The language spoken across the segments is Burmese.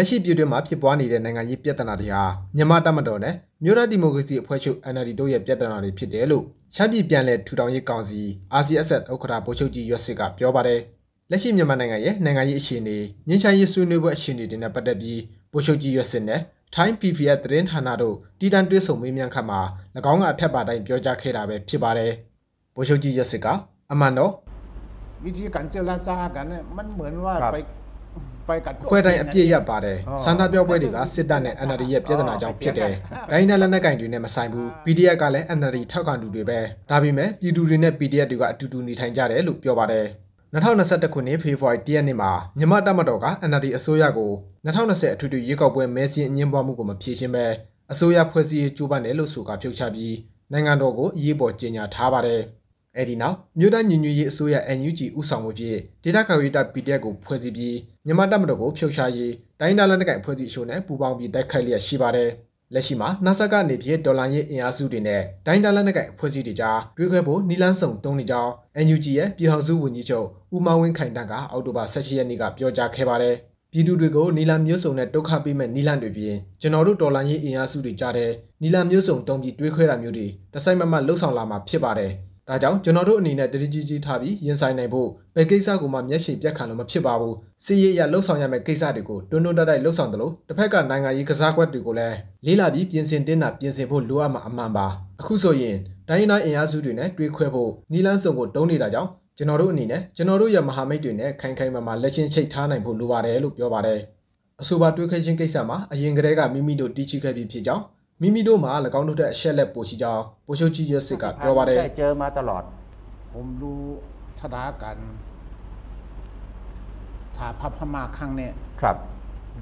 လက်ရှိပြည်တွင်းမှာဖြစ်ပွားနေတဲ့နိုင်ငံရေးပြဿနာတွေဟာမြန်မာတပ်မတော်နဲ့မြို့ရဒီမိုကရေစီအဖွဲ့ချုပ် NLD တို့ရဲ့ပြဿနာတွေဖြစ်တယ်လို့ရှမ်းပြည်ပြန်လည်ထူထောင်ရေးကောင်စီ RCSS ဥက္ကဋ္ဌဗိုလ်ချုပ်ကြီးရွက်စစ်ကပြောပါတယ်။လက်ရှိမြန်မာနိုင်ငံရဲ့နိုင်ငံရေးအခြေအနေငင်းချရေးဆွေးနွေးပွဲအခြေအနေတွေနဲ့ပတ်သက်ပြီးဗိုလ်ချုပ်ကြီးရွက်စစ်နဲ့ထိုင်း PVF သတင်းဌာနတို့တီတန်တွဲဆုံမေးမြန်းခန်းမှာ၎င်းကအထက်ပါတိုင်းပြောကြားခဲ့တာပဲဖြစ်ပါတယ်။ဗိုလ်ချုပ်ကြီးရွက်စစ်ကအမှန်တော့วิธีการเจรจากันเนี่ยมันเหมือนว่าไปအဖွဲ့တိုင်းအပြည့်ရပါတယ်ဆန္ဒပြပွဲတွေကစစ်တပ်နဲ့ NLD ရဲ့ပြည်ထနာကြောင့်ဖြစ်တယ်ဒိုင်းနယ်လက်နက်ကင်တွေနဲ့မဆိုင်ဘူး PDF ကလည်း NLD ထောက်ခံသူတွေပဲဒါပေမဲ့ပြည်သူတွေနဲ့ PDF တွေကအတူတူနေထိုင်ကြတယ်လို့ပြောပါတယ်2021ခုနှစ်ဖေဖော်ဝါရီ1ရက်နေ့မှာမြန်မာတပ်မတော်က NLD အစိုးရကို2020အထွေထွေရွေးကောက်ပွဲမဲဆင်းအငင်းပွားမှုကိုမဖြေရှင်းဘဲအစိုးရဖွဲ့စည်းရေးကြိုးပမ်းတယ်လို့ဆိုကဖြုတ်ချပြီးနိုင်ငံတော်ကိုအရေးပေါ်ကြေညာထားပါတယ်။အဲဒီနောက်မြို့သားညီညွတ်ရေးအစိုးရ NUG ဥဆောင်မှုဖြင့်ဒေတာကာကွယ်တပ် PDF ကိုဖွဲ့စည်းပြီးမြန်မာတပ်မတော်ကိုဖျောက်ရှားရေးတိုင်းဒါလက်နက်ကိုင်အဖွဲ့အစည်းအချို့နဲ့ပူးပေါင်းပြီးတိုက်ခိုက်လျက်ရှိပါတယ်။လက်ရှိမှာ NASA ကနေပြည်ဒေါ်လာရင်းအင်အားစုတွေနဲ့တိုင်းဒါလက်နက်ကိုင်အဖွဲ့အစည်းတွေကြားတွဲခွဲဖို့နီလန်းဆောင်တုံးနေကြောင်း NUG ရဲ့ပြည်ထောင်စုဝန်ကြီးချုပ်ဦးမဝင်းခိုင်တန့်ကအောက်တိုဘာ16ရက်နေ့ကပြောကြားခဲ့ပါတယ်။ပြည်သူတွေကိုနီလာမျိုးစုံနဲ့ဒုက္ခပေးမဲ့နီလန်တွေပြင်ကျွန်တော်တို့တော်လိုင်းရေးအင်အားစုတွေကြားတဲ့နီလာမျိုးစုံတုံးပြီးတွေးခွဲတာမျိုးတွေတဆိုင်မမလှုပ်ဆောင်လာမှာဖြစ်ပါတယ်ဒါကြောင့်ကျွန်တော်တို့အနေနဲ့တတိကြီးကြီးထားပြီးရင်ဆိုင်နိုင်ဖို့ဘယ်ကိစ္စကိုမှမျက်ရှည်ပြတ်ခံလို့မဖြစ်ပါဘူးစီးရဲရလှုပ်ဆောင်ရမယ့်ကိစ္စတွေကိုတွန်းတွန်းတိုက်တိုက်လှုပ်ဆောင်တယ်လို့တစ်ဖက်ကနိုင်ငံရေးကစားကွက်တွေကိုလည်းလေးလာပြီးပြင်ဆင်တင်တာပြင်ဆင်ဖို့လိုအပ်မှာအမှန်ပါအခုဆိုရင်တိုင်းရင်းသားအင်အားစုတွေနဲ့တွေးခွဲဖို့နီလန်းစုံကိုတုံးနေတာကြောင့်ကျွန်တော်တို့အနေနဲ့ကျွန်တော်တို့ရဲ့မဟာမိတ်တွေနဲ့ခိုင်ခိုင်မာမာလက်ချင်းချိတ်ထားနိုင်ဖို့လိုပါတယ်လို့ပြောပါတယ်အဆိုပါတွေးခွဲခြင်းကိစ္စမှာအရင်ကတည်းကမိမိတို့တီးချိခဲ့ပြီးဖြစ်ကြောင်းမိမိတို့မှာ၎င်းတို့ရဲ့အချက်လက်ပိုရှိကြောင်းပိုရှိုကြီးရစစ်ကပြောပါတယ်เจอมาตลอดผมดูชะตาการสาภาพพม่าครั้งเนี้ยครับ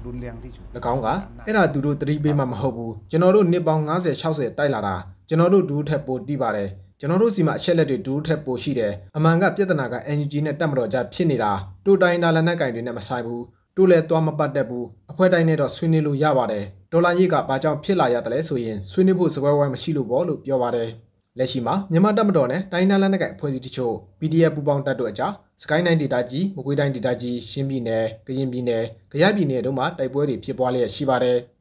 รุนแรงที่สุด၎င်းကအဲ့ဒါသူတို့သတိပေးမှမဟုတ်ဘူးကျွန်တော်တို့နှစ်ပေါင်း90 60တိုက်လာတာကျွန်တော်တို့ဒူးထက်ပိုတိပါတယ်ကျွန်တော်တို့စီမှာအချက်လက်တွေဒူးထက်ပိုရှိတယ်အမှန်ကပြဿနာက NUG နဲ့တက်မတော်ကြဖြစ်နေတာတူတိုင်းဒါလနက်ကင်တွေနဲ့မဆိုင်ဘူးတူလဲသွားမပတ်တတ်ဘူးအဖွဲတိုင်းနဲ့တော့ဆွေးနွေးလို့ရပါတယ်ဒေါ်လာရေးကဘာကြောင့်ဖြစ်လာရတယ်လဲဆိုရင်ဆွေးနွေးဖို့စပွဲဝိုင်းမရှိလို့ပေါ့လို့ပြောပါတယ်။လက်ရှိမှာမြန်မာတပ်မတော်နဲ့တိုင်းနာလက်နက်ကိုင်အဖွဲ့အစည်းတချို့ PDF ပူးပေါင်းတပ်တို့အကြားစကိုင်းတိုင်းဒေသကြီး၊မကွေးတိုင်းဒေသကြီး၊ရှမ်းပြည်နယ်၊ကရင်ပြည်နယ်၊ကယားပြည်နယ်တို့မှာတိုက်ပွဲတွေဖြစ်ပွားလျက်ရှိပါတယ်။